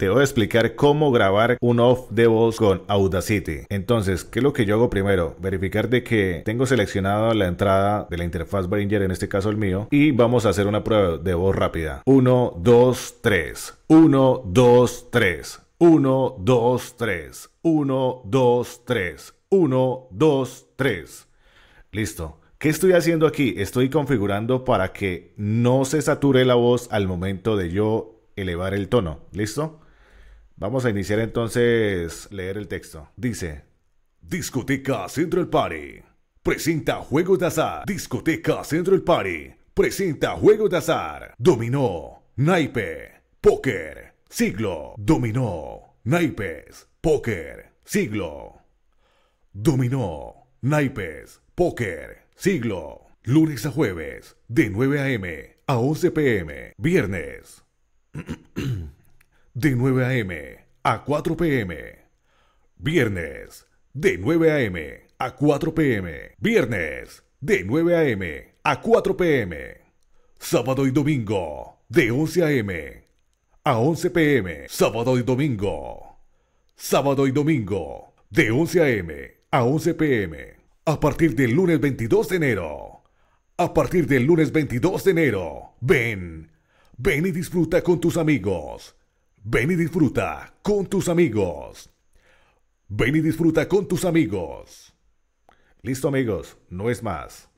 te voy a explicar cómo grabar un off de voz con Audacity. Entonces, ¿qué es lo que yo hago primero? Verificar de que tengo seleccionada la entrada de la interfaz Bringer, en este caso el mío, y vamos a hacer una prueba de voz rápida. 1, 2, 3. 1, 2, 3. 1, 2, 3. 1, 2, 3. 1, 2, 3. Listo. ¿Qué estoy haciendo aquí? Estoy configurando para que no se sature la voz al momento de yo elevar el tono. ¿Listo? Vamos a iniciar entonces leer el texto. Dice, Discoteca Central Party. Presenta juegos de azar. Discoteca Central Party. Presenta juegos de azar. Dominó. Naipe. Póker. Siglo. Dominó. Naipes. Póker. Siglo. Dominó. Naipes. Póker. Siglo. Lunes a jueves. De 9 a.m. a 11 p.m. Viernes. de 9 a.m. a 4 p.m. Viernes, de 9 a.m. a 4 p.m. Viernes, de 9 a.m. a 4 p.m. Sábado y domingo, de 11 a.m. a 11 p.m. Sábado y domingo. Sábado y domingo, de 11 a.m. a 11 p.m. A partir del lunes 22 de enero. A partir del lunes 22 de enero, ven. Ven y disfruta con tus amigos Ven y disfruta con tus amigos. Ven y disfruta con tus amigos. Listo amigos, no es más.